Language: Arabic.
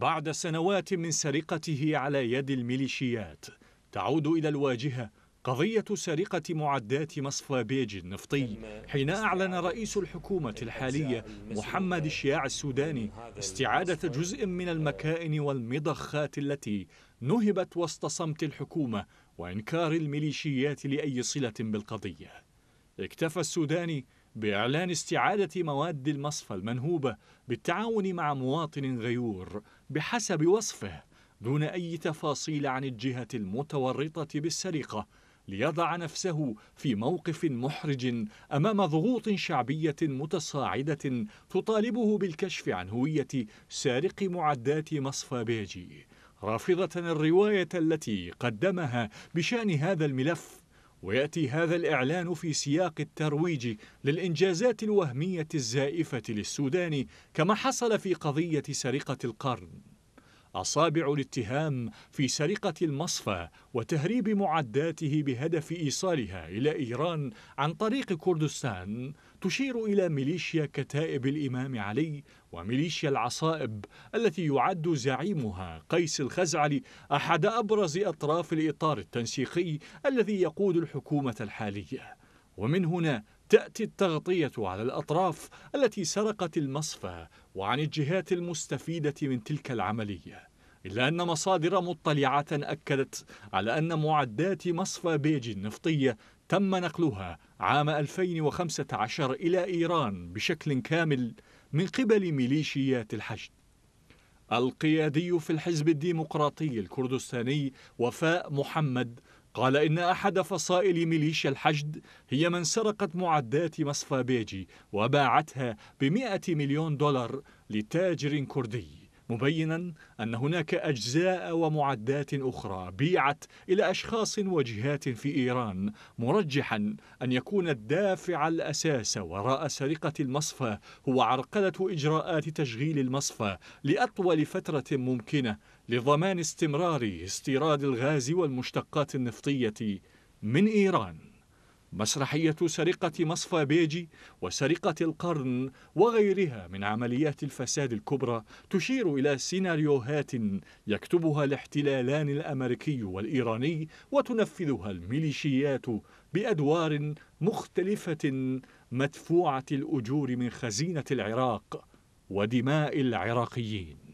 بعد سنوات من سرقته على يد الميليشيات تعود إلى الواجهة قضية سرقة معدات مصفى بيج النفطي حين أعلن رئيس الحكومة الحالية محمد الشياع السوداني استعادة جزء من المكائن والمضخات التي نهبت وسط صمت الحكومة وإنكار الميليشيات لأي صلة بالقضية اكتفى السوداني بإعلان استعادة مواد المصفى المنهوبة بالتعاون مع مواطن غيور بحسب وصفه دون أي تفاصيل عن الجهة المتورطة بالسرقة ليضع نفسه في موقف محرج أمام ضغوط شعبية متصاعدة تطالبه بالكشف عن هوية سارق معدات مصفى بيجي رافضة الرواية التي قدمها بشأن هذا الملف ويأتي هذا الإعلان في سياق الترويج للإنجازات الوهمية الزائفة للسودان كما حصل في قضية سرقة القرن أصابع الاتهام في سرقة المصفى وتهريب معداته بهدف إيصالها إلى إيران عن طريق كردستان تشير إلى ميليشيا كتائب الإمام علي وميليشيا العصائب التي يعد زعيمها قيس الخزعلي أحد أبرز أطراف الإطار التنسيقي الذي يقود الحكومة الحالية ومن هنا تأتي التغطية على الأطراف التي سرقت المصفى وعن الجهات المستفيدة من تلك العملية إلا أن مصادر مطلعة أكدت على أن معدات مصفى بيج النفطية تم نقلها عام 2015 إلى إيران بشكل كامل من قبل ميليشيات الحشد القيادي في الحزب الديمقراطي الكردستاني وفاء محمد قال إن أحد فصائل ميليشيا الحشد هي من سرقت معدات مصفى بيجي وباعتها بمئة مليون دولار لتاجر كردي مبينا أن هناك أجزاء ومعدات أخرى بيعت إلى أشخاص وجهات في إيران مرجحا أن يكون الدافع الأساس وراء سرقة المصفى هو عرقلة إجراءات تشغيل المصفى لأطول فترة ممكنة لضمان استمرار استيراد الغاز والمشتقات النفطية من إيران مسرحية سرقة مصفى بيجي وسرقة القرن وغيرها من عمليات الفساد الكبرى تشير إلى سيناريوهات يكتبها الاحتلالان الأمريكي والإيراني وتنفذها الميليشيات بأدوار مختلفة مدفوعة الأجور من خزينة العراق ودماء العراقيين